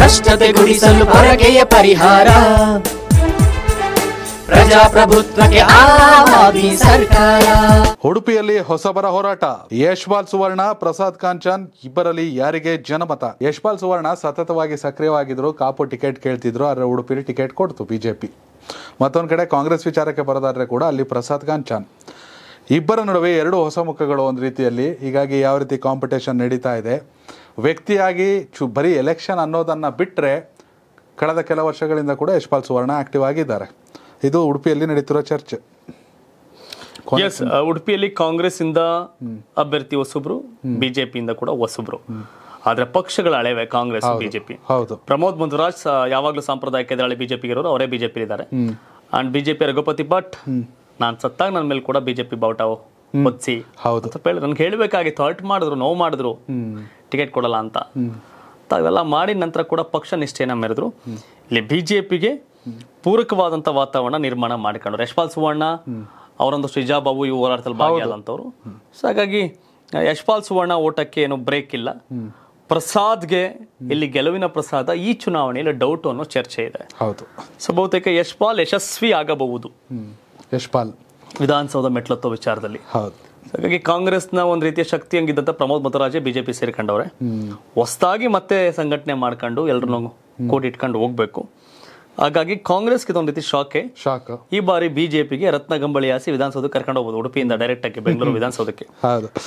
ಭ್ರಷ್ಟತೆ ಗುಡಿಸಲು ಹೊರಗೆಯ ಪರಿಹಾರ ಪ್ರಜಾಪ್ರಭುತ್ವಕ್ಕೆ ಸರ್ಕಾರ ಉಡುಪಿಯಲ್ಲಿ ಹೊಸಬರ ಹೋರಾಟ ಯಶ್ಪಾಲ್ ಸುವರ್ಣ ಪ್ರಸಾದ್ ಕಾಂಚನ್ ಇಬ್ಬರಲ್ಲಿ ಯಾರಿಗೆ ಜನಮತ ಯಶ್ಪಾಲ್ ಸುವರ್ಣ ಸತತವಾಗಿ ಸಕ್ರಿಯವಾಗಿದ್ರು ಕಾಪು ಟಿಕೆಟ್ ಕೇಳ್ತಿದ್ರು ಆದರೆ ಉಡುಪಿಲಿ ಟಿಕೆಟ್ ಕೊಡ್ತು ಬಿಜೆಪಿ ಮತ್ತೊಂದು ಕಡೆ ಕಾಂಗ್ರೆಸ್ ವಿಚಾರಕ್ಕೆ ಬರೋದಾದ್ರೆ ಕೂಡ ಅಲ್ಲಿ ಪ್ರಸಾದ್ ಕಾಂಚನ್ ಇಬ್ಬರ ನಡುವೆ ಎರಡು ಹೊಸ ಮುಖಗಳು ಒಂದು ರೀತಿಯಲ್ಲಿ ಹೀಗಾಗಿ ಯಾವ ರೀತಿ ಕಾಂಪಿಟೇಷನ್ ನಡೀತಾ ಇದೆ ವ್ಯಕ್ತಿಯಾಗಿ ಚು ಬರೀ ಎಲೆಕ್ಷನ್ ಅನ್ನೋದನ್ನು ಬಿಟ್ಟರೆ ಕಳೆದ ಕೆಲ ವರ್ಷಗಳಿಂದ ಕೂಡ ಯಶ್ಪಾಲ್ ಸುವರ್ಣ ಆಕ್ಟಿವ್ ಆಗಿದ್ದಾರೆ ಇದು ಉಡುಪಿಯಲ್ಲಿ ನಡೀತಿರೋ ಚರ್ಚೆ ಉಡುಪಿಯಲ್ಲಿ ಕಾಂಗ್ರೆಸ್ ಇಂದ ಅಭ್ಯರ್ಥಿ ಹೊಸಬ್ರು ಬಿಜೆಪಿಯಿಂದ ಕೂಡ ಹೊಸಬ್ರು ಆದ್ರೆ ಪಕ್ಷಗಳ ಅಳೆವೆ ಕಾಂಗ್ರೆಸ್ ಬಿಜೆಪಿ ಹೌದು ಪ್ರಮೋದ್ ಮಂಧುರಾಜ್ ಯಾವಾಗಲೂ ಸಾಂಪ್ರದಾಯಿಕ ಎದುರಾಳಿ ಬಿಜೆಪಿ ಇರೋರು ಅವರೇ ಬಿಜೆಪಿ ಇದ್ದಾರೆ ಅಂಡ್ ಬಿಜೆಪಿ ರಘುಪತಿ ಭಟ್ ನಾನು ಸತ್ತಾಗ ನನ್ನ ಮೇಲೆ ಕೂಡ ಬಿಜೆಪಿ ಬಾವುಟವು ಮುಚ್ಚಿ ಹೌದು ಹೇಳಿ ನನ್ಗೆ ಹೇಳಬೇಕಾಗಿ ಥರ್ಟ್ ಮಾಡಿದ್ರು ನೋವು ಮಾಡಿದ್ರು ಟಿಕೆಟ್ ಕೊಡಲ್ಲ ಅಂತ ಅವೆಲ್ಲ ಮಾಡಿದ ನಂತರ ಕೂಡ ಪಕ್ಷ ನಿಷ್ಠೆಯನ್ನ ಮೆರೆದ್ರು ಇಲ್ಲಿ ಬಿಜೆಪಿಗೆ ಪೂರಕವಾದಂತ ವಾತಾವರಣ ನಿರ್ಮಾಣ ಮಾಡಿಕೊಂಡ್ರು ಯಶ್ಪಾಲ್ ಸುವರ್ಣ ಅವರೊಂದು ಶ್ರೀಜಾ ಬಾಬು ಇವು ಹೋರಾಟದಲ್ಲಿ ಭಾಗಿಯಾದಂಥವ್ರು ಸೊ ಹಾಗಾಗಿ ಯಶ್ಪಾಲ್ ಸುವರ್ಣ ಓಟಕ್ಕೆ ಏನು ಬ್ರೇಕ್ ಇಲ್ಲ ಪ್ರಸಾದ್ಗೆ ಇಲ್ಲಿ ಗೆಲುವಿನ ಪ್ರಸಾದ ಈ ಚುನಾವಣೆಯಲ್ಲಿ ಡೌಟ್ ಅನ್ನೋ ಚರ್ಚೆ ಇದೆ ಹೌದು ಸೊ ಬಹುತೇಕ ಯಶ್ಪಾಲ್ ಯಶಸ್ವಿ ಆಗಬಹುದು ಯಶ್ಪಾಲ್ ವಿಧಾನಸೌಧ ಮೆಟ್ಲತ್ತೋ ವಿಚಾರದಲ್ಲಿ ಹೌದು ಹಾಗಾಗಿ ಕಾಂಗ್ರೆಸ್ನ ಒಂದು ರೀತಿಯ ಶಕ್ತಿ ಹಂಗಿದ್ದಂತ ಪ್ರಮೋದ್ ಮತರಾಜೆ ಬಿಜೆಪಿ ಸೇರ್ಕೊಂಡವ್ರೆ ಹೊಸದಾಗಿ ಮತ್ತೆ ಸಂಘಟನೆ ಮಾಡ್ಕೊಂಡು ಎಲ್ರನ್ನೂ ಕೋಟಿಟ್ಕೊಂಡು ಇಟ್ಕೊಂಡು ಹೋಗ್ಬೇಕು ಹಾಗಾಗಿ ಕಾಂಗ್ರೆಸ್ಗೆ ಒಂದು ರೀತಿ ಶಾಕೆ ಶಾಕ್ ಈ ಬಾರಿ ಬಿಜೆಪಿಗೆ ರತ್ನಗಂಬಳಿ ಆಸಿ ವಿಧಾನಸೌಧಕ್ಕೆ ಕರ್ಕೊಂಡು ಹೋಗ್ಬೋದು ಉಡುಪಿಯಿಂದ ಡೈರೆಕ್ಟ್ ಆಗಿ ಬೆಂಗಳೂರು ವಿಧಾನಸೌಧಕ್ಕೆ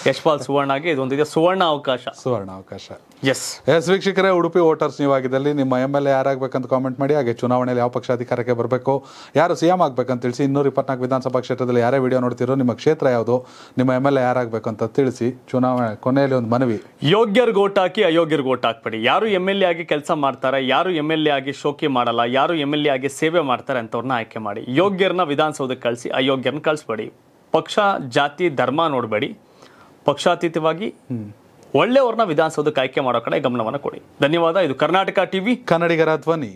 ಯಶ್ಪಾಲ್ ಸುವರ್ಣಗೆ ರೀತಿಯ ಸುವರ್ಣ ಅವಕಾಶ ಸುವರ್ಣ ಅವಕಾಶ ಎಸ್ ಎಸ್ ವೀಕ್ಷಕರೇ ಉಡುಪಿ ವೋಟರ್ಸ್ ನೀವು ಆಗಿದ್ದಲ್ಲಿ ನಿಮ್ಮ ಎಮ್ ಎಲ್ ಎ ಯಾರಾಗಬೇಕಂತ ಕಾಮೆಂಟ್ ಮಾಡಿ ಹಾಗೆ ಚುನಾವಣೆಯಲ್ಲಿ ಯಾವ ಪಕ್ಷ ಅಧಿಕಾರಕ್ಕೆ ಬರಬೇಕು ಯಾರು ಸಿಎಂ ಎಂ ಆಗಬೇಕಂತ ತಿಳಿಸಿ ಇನ್ನೂರ ಇಪ್ಪತ್ನಾಲ್ಕು ವಿಧಾನಸಭಾ ಕ್ಷೇತ್ರದಲ್ಲಿ ಯಾರೇ ವಿಡಿಯೋ ನೋಡ್ತಿರೋ ನಿಮ್ಮ ಕ್ಷೇತ್ರ ಯಾವುದು ನಿಮ್ಮ ಎಮ್ ಎಲ್ ಎ ಯಾರಾಗಬೇಕು ಅಂತ ತಿಳಿಸಿ ಚುನಾವಣೆ ಕೊನೆಯಲ್ಲಿ ಒಂದು ಮನವಿ ಯೋಗ್ಯರಿಗೆ ಓಟ್ ಹಾಕಿ ಅಯೋಗ್ಯರಿಗೆ ಓಟ್ ಹಾಕ್ಬೇಡಿ ಯಾರು ಎಮ್ ಎಲ್ ಎ ಆಗಿ ಕೆಲಸ ಮಾಡ್ತಾರೆ ಯಾರು ಎಮ್ ಎಲ್ ಎ ಆಗಿ ಶೋಕಿ ಮಾಡಲ್ಲ ಯಾರು ಯಾರು ಎಮ್ ಎಲ್ ಎ ಆಗಿ ಸೇವೆ ಮಾಡ್ತಾರೆ ಅಂತವ್ರನ್ನ ಆಯ್ಕೆ ಮಾಡಿ ಯೋಗ್ಯರನ್ನ ವಿಧಾನಸೌಧಕ್ಕೆ ಕಳಿಸಿ ಅಯೋಗ್ಯರನ್ನ ಕಳಿಸ್ಬೇಡಿ ಪಕ್ಷ ಜಾತಿ ಧರ್ಮ ನೋಡಬೇಡಿ ಪಕ್ಷಾತೀತವಾಗಿ ಒಳ್ಳೆಯವ್ರನ್ನ ವಿಧಾನಸೌಧಕ್ಕೆ ಆಯ್ಕೆ ಮಾಡೋ ಕಡೆ ಗಮನವನ್ನು ಕೊಡಿ ಧನ್ಯವಾದ ಇದು ಕರ್ನಾಟಕ ಟಿವಿ ಕನ್ನಡಿಗರ ಧ್ವನಿ